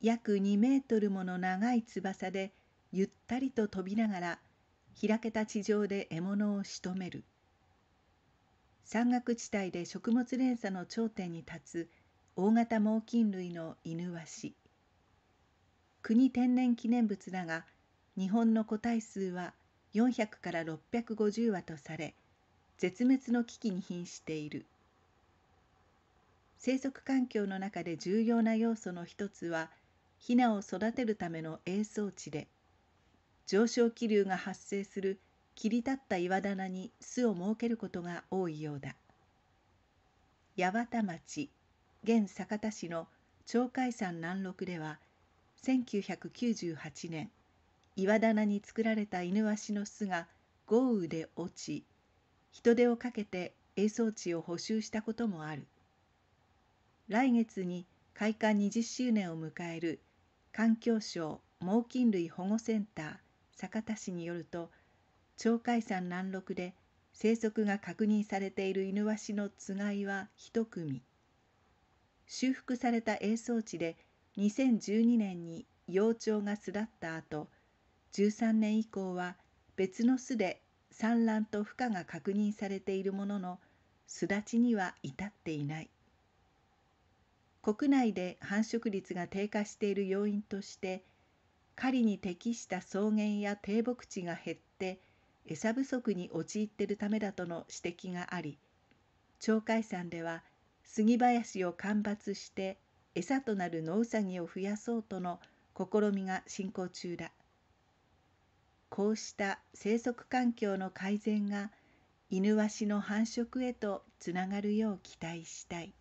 約2メートルもの長い翼でゆったりと飛びながら開けた地上で獲物を仕留める山岳地帯で食物連鎖の頂点に立つ大型猛禽類のイヌワシ国天然記念物だが日本の個体数は400から650羽とされ絶滅の危機に瀕している生息環境の中で重要な要素の一つはヒナを育てるための営巣地で上昇気流が発生する切り立った岩棚に巣を設けることが多いようだ八幡町現酒田市の鳥海山南麓では1998年岩棚に作られたイヌワシの巣が豪雨で落ち人手をかけて営巣地を補修したこともある来月に開館20周年を迎える環境省猛禽類保護センター酒田市によると鳥海山南麓で生息が確認されているイヌワシのつがいは1組修復された映像地で2012年に幼鳥が巣立った後13年以降は別の巣で産卵と孵化が確認されているものの巣立ちには至っていない国内で繁殖率が低下している要因として狩りに適した草原や低木地が減って餌不足に陥っているためだとの指摘があり鳥海山では杉林を間伐して餌となる野ウサギを増やそうとの試みが進行中だこうした生息環境の改善がイヌワシの繁殖へとつながるよう期待したい。